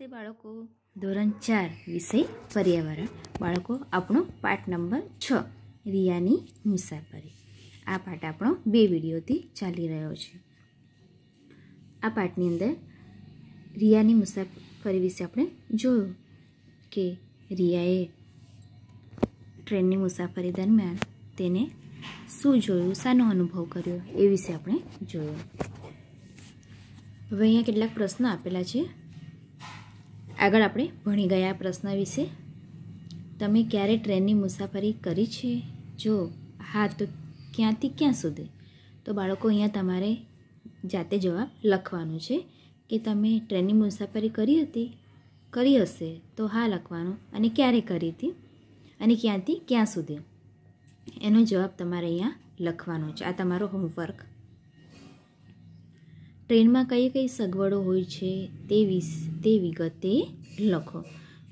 નમસ્તે બાળકો ધોરણ ચાર વિષય પર્યાવરણ બાળકો આપણો પાઠ નંબર છ રિયાની મુસાફરી આ પાઠ આપણો બે વિડીયોથી ચાલી રહ્યો છે આ પાઠની અંદર રિયાની મુસાફરી વિશે આપણે જોયું કે રિયાએ ટ્રેનની મુસાફરી દરમિયાન તેને શું જોયું શાનો અનુભવ કર્યો એ વિશે આપણે જોયું હવે અહીંયા કેટલાક પ્રશ્નો આપેલા છે આગળ આપણે ભણી ગયા પ્રશ્ન વિશે તમે ક્યારે ટ્રેનની મુસાફરી કરી છે જો હા તો ક્યાંથી ક્યાં સુધી તો બાળકો અહીંયા તમારે જાતે જવાબ લખવાનો છે કે તમે ટ્રેનની મુસાફરી કરી હતી કરી હશે તો હા લખવાનો અને ક્યારે કરી હતી અને ક્યાંથી ક્યાં સુધી એનો જવાબ તમારે અહીંયા લખવાનો છે આ તમારો હોમવર્ક ટ્રેનમાં કઈ કઈ સગવડો હોય છે તે વિસ તે વિગતે લખો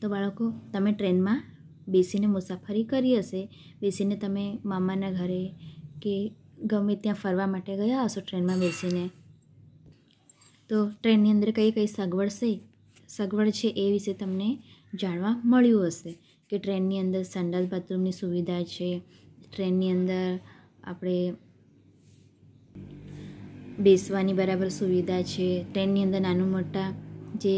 તો બાળકો તમે ટ્રેનમાં બેસીને મુસાફરી કરી હશે બેસીને તમે મામાના ઘરે કે ગમે ત્યાં ફરવા માટે ગયા હશો ટ્રેનમાં બેસીને તો ટ્રેનની અંદર કઈ કઈ સગવડ છે સગવડ છે એ વિશે તમને જાણવા મળ્યું હશે કે ટ્રેનની અંદર સંડાસ બાથરૂમની સુવિધા છે ટ્રેનની અંદર આપણે બેસવાની બરાબર સુવિધા છે ટ્રેનની અંદર નાનું મોટા જે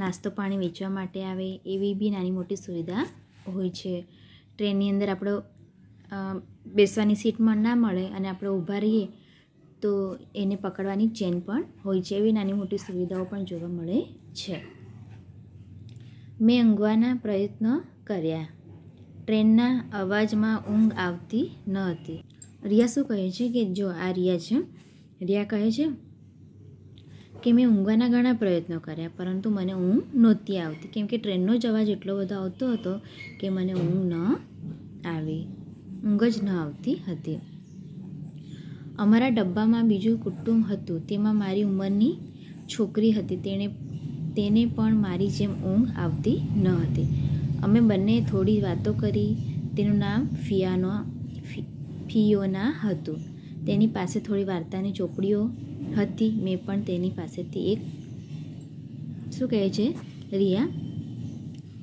નાસ્તો પાણી વેચવા માટે આવે એવી બી નાની મોટી સુવિધા હોય છે ટ્રેનની અંદર આપણો બેસવાની સીટ ના મળે અને આપણે ઊભા રહીએ તો એને પકડવાની ચેન પણ હોય છે એવી નાની મોટી સુવિધાઓ પણ જોવા મળે છે મેં ઊંઘવાના પ્રયત્નો કર્યા ટ્રેનના અવાજમાં ઊંઘ આવતી ન હતી રિયા શું કહે છે કે જો આ રિયા છે રિયા કહે છે કે મેં ઊંઘવાના ઘણા પ્રયત્નો કર્યા પરંતુ મને ઊંઘ નહોતી આવતી કેમ કે ટ્રેનનો જ અવાજ એટલો બધો આવતો હતો કે મને ઊંઘ ન આવી ઊંઘ જ ન આવતી હતી અમારા ડબ્બામાં બીજું કુટુંબ હતું તેમાં મારી ઉંમરની છોકરી હતી તેણે તેને પણ મારી જેમ ઊંઘ આવતી ન હતી અમે બંને થોડી વાતો કરી તેનું નામ ફિયાનો ફીઓના e હતું તેની પાસે થોડી વાર્તાની ચોપડીઓ હતી મેં પણ તેની પાસેથી એક શું કહે છે રિયા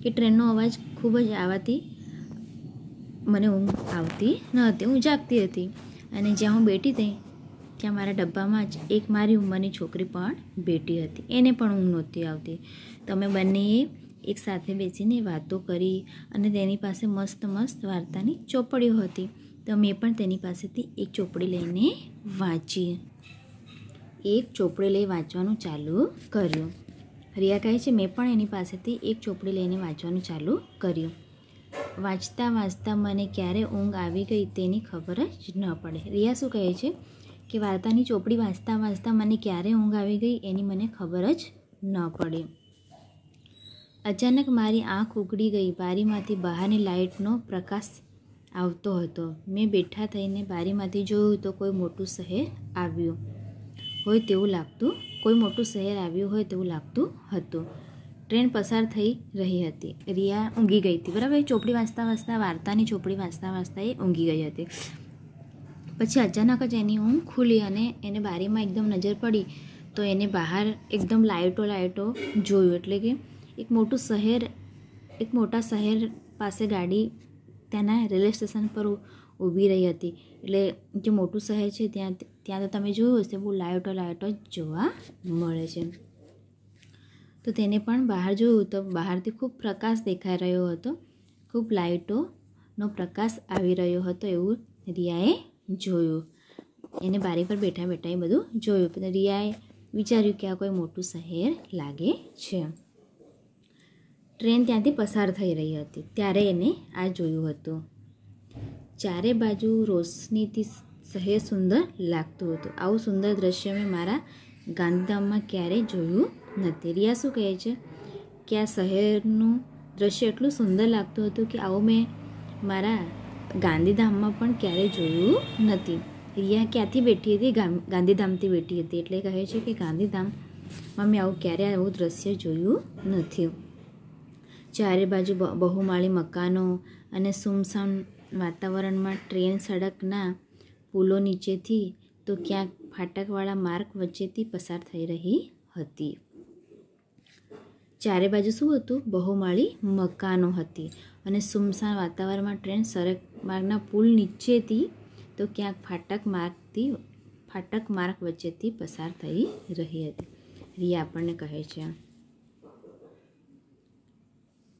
કે ટ્રેનનો અવાજ ખૂબ જ આવવાથી મને ઊંઘ આવતી ન હતી હું જાગતી હતી અને જ્યાં હું બેઠી હતી ત્યાં મારા ડબ્બામાં જ એક મારી ઉંમરની છોકરી પણ બેઠી હતી એને પણ ઊંઘ નહોતી આવતી તમે બંનેએ એકસાથે બેસીને વાતો કરી અને તેની પાસે મસ્ત મસ્ત વાર્તાની ચોપડીઓ હતી તો મેં પણ તેની પાસેથી એક ચોપડી લઈને વાંચી એક ચોપડી લઈ વાંચવાનું ચાલુ કર્યું રિયા કહે છે મેં પણ એની પાસેથી એક ચોપડી લઈને વાંચવાનું ચાલુ કર્યું વાંચતા વાંચતા મને ક્યારે ઊંઘ આવી ગઈ તેની ખબર જ ન પડે રિયા શું કહે છે કે વાર્તાની ચોપડી વાંચતા વાંચતા મને ક્યારે ઊંઘ આવી ગઈ એની મને ખબર જ ન પડે અચાનક મારી આંખ ઉગડી ગઈ બારીમાંથી બહારની લાઇટનો પ્રકાશ આવતો હતો મેં બેઠા થઈને બારીમાંથી જોયું તો કોઈ મોટું શહેર આવ્યું હોય તેવું લાગતું કોઈ મોટું શહેર આવ્યું હોય તેવું લાગતું હતું ટ્રેન પસાર થઈ રહી હતી રિયા ઊંઘી ગઈ હતી બરાબર ચોપડી વાંચતા વાંચતા વાર્તાની ચોપડી વાંચતા વાંચતા એ ઊંઘી ગઈ હતી પછી અચાનક જ એની ઊંઘ ખુલી અને એને બારીમાં એકદમ નજર પડી તો એને બહાર એકદમ લાઇટો લાઇટો જોયું એટલે કે એક મોટું શહેર એક મોટા શહેર પાસે ગાડી ત્યાંના રેલવે સ્ટેશન પર ઊભી રહી હતી એટલે જે મોટું શહેર છે ત્યાં ત્યાં તો તમે જોયું હશે બહુ લાઇટો લાઇટો જોવા મળે છે તો તેને પણ બહાર જોયું તો બહારથી ખૂબ પ્રકાશ દેખાઈ રહ્યો હતો ખૂબ લાઇટોનો પ્રકાશ આવી રહ્યો હતો એવું રિયાએ જોયું એને બારી પર બેઠા બેઠા એ બધું જોયું પણ રિયાએ વિચાર્યું કે આ કોઈ મોટું શહેર લાગે છે ટ્રેન ત્યાંથી પસાર થઈ રહી હતી ત્યારે એને આ જોયું હતું ચારે બાજુ રોશનીથી શહેર સુંદર લાગતું હતું આવું સુંદર દ્રશ્ય મેં મારા ગાંધીધામમાં ક્યારેય જોયું નથી રિયા શું કહે છે કે આ શહેરનું દ્રશ્ય એટલું સુંદર લાગતું હતું કે આવું મેં મારા ગાંધીધામમાં પણ ક્યારેય જોયું નથી રિયા ક્યાંથી બેઠી હતી ગાંધીધામથી બેઠી હતી એટલે કહે છે કે ગાંધીધામમાં મેં આવું ક્યારેય આવું દ્રશ્ય જોયું નથી ચારે બાજુ બહુમાળી મકાનો અને સૂમસામ વાતાવરણમાં ટ્રેન સડકના પુલો નીચેથી તો ક્યાંક ફાટકવાળા માર્ગ વચ્ચેથી પસાર થઈ રહી હતી ચારે બાજુ શું હતું બહુમાળી મકાનો હતી અને સુમસાન વાતાવરણમાં ટ્રેન સરક માર્ગના પુલ નીચેથી તો ક્યાંક ફાટક માર્ગથી ફાટક માર્ગ વચ્ચેથી પસાર થઈ રહી હતી રિયા આપણને કહે છે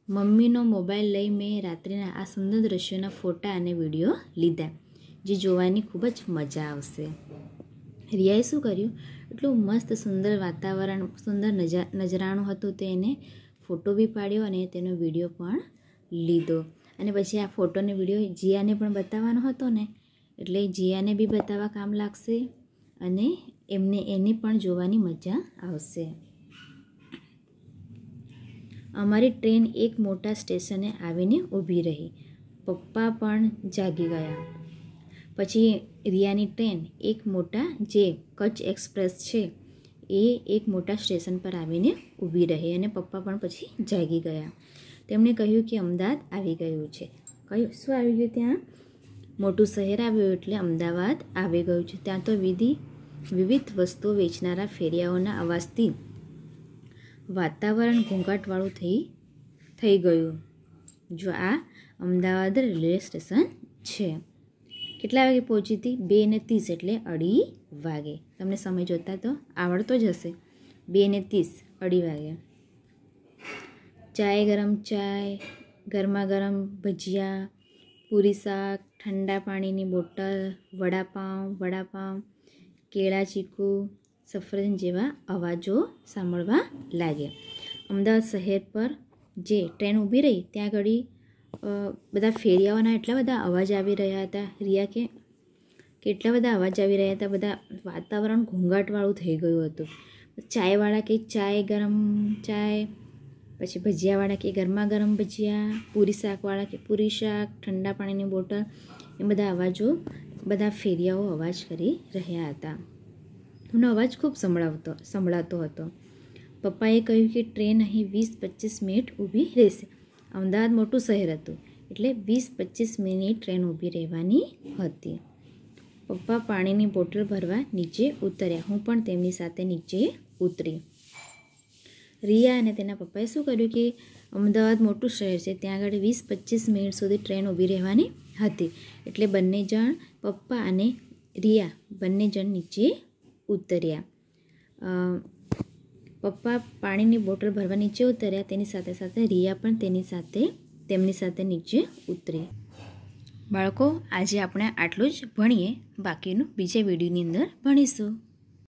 મમ્મીનો મોબાઈલ લઈ મેં રાત્રિના આ સુંદર દ્રશ્યોના ફોટા અને વિડીયો લીધા જે જોવાની ખૂબ જ મજા આવશે રિયાએ શું કર્યું એટલું મસ્ત સુંદર વાતાવરણ સુંદર નજરાણું હતું તો એને ફોટો બી પાડ્યો અને તેનો વિડીયો પણ લીધો અને પછી આ ફોટો અને વિડીયો જીયાને પણ બતાવવાનો હતો ને એટલે જીયાને બી બતાવવા કામ લાગશે અને એમને એને પણ જોવાની મજા આવશે અમારી ટ્રેન એક મોટા સ્ટેશને આવીને ઊભી રહી પપ્પા પણ જાગી ગયા પછી રિયાની ટ્રેન એક મોટા જે કચ્છ એક્સપ્રેસ છે એ એક મોટા સ્ટેશન પર આવીને ઊભી રહી અને પપ્પા પણ પછી જાગી ગયા તેમણે કહ્યું કે અમદાવાદ આવી ગયું છે કયું શું આવી ગયું ત્યાં મોટું શહેર આવ્યું એટલે અમદાવાદ આવી ગયું છે ત્યાં તો વિધિ વિવિધ વસ્તુઓ વેચનારા ફેરિયાઓના અવાજથી વાતાવરણ ઘોંઘાટવાળું થઈ થઈ ગયું જો આ અમદાવાદ રેલવે સ્ટેશન છે કેટલા વાગે પહોંચી હતી બે ને ત્રીસ એટલે અઢી વાગે તમને સમય જોતા તો આવડતો જ હશે બે ને ત્રીસ અઢી વાગે ચાય ગરમ ચાય ગરમા ગરમ ભજીયા પૂરી શાક ઠંડા પાણીની બોટલ વડાપાઉં વડાપાઉં કેળા ચીકુ સફરજન જેવા અવાજો સાંભળવા લાગ્યા અમદાવાદ શહેર પર જે ટ્રેન ઊભી રહી ત્યાં ઘડી બધા ફેરિયાઓના એટલા બધા અવાજ આવી રહ્યા હતા રિયા કે કેટલા બધા અવાજ આવી રહ્યા હતા બધા વાતાવરણ ઘોંઘાટવાળું થઈ ગયું હતું ચાયવાળા કે ચાય ગરમ ચાય પછી ભજીયાવાળા કે ગરમા ગરમ ભજીયા પૂરી શાકવાળા કે પૂરી શાક ઠંડા પાણીની બોટલ એ બધા અવાજો બધા ફેરિયાઓ અવાજ કરી રહ્યા હતા એમનો અવાજ ખૂબ સંભળાવતો સંભળાતો હતો પપ્પાએ કહ્યું કે ટ્રેન અહીં વીસ પચીસ મિનિટ ઊભી રહેશે અમદાવાદ મોટું શહેર હતું એટલે વીસ પચીસ મિનિટ ટ્રેન ઊભી રહેવાની હતી પપ્પા પાણીની બોટલ ભરવા નીચે ઉતર્યા હું પણ તેમની સાથે નીચે ઉતરી રિયા અને તેના પપ્પાએ શું કર્યું કે અમદાવાદ મોટું શહેર છે ત્યાં આગળ વીસ પચીસ મિનિટ સુધી ટ્રેન ઊભી રહેવાની હતી એટલે બંને જણ પપ્પા અને રિયા બંને જણ નીચે ઉતર્યા પપ્પા પાણીની બોટલ ભરવા નીચે ઉતર્યા તેની સાથે સાથે રિયા પણ તેની સાથે તેમની સાથે નીચે ઉતરી બાળકો આજે આપણે આટલું જ ભણીએ બાકીનું બીજા વિડીયોની અંદર ભણીશું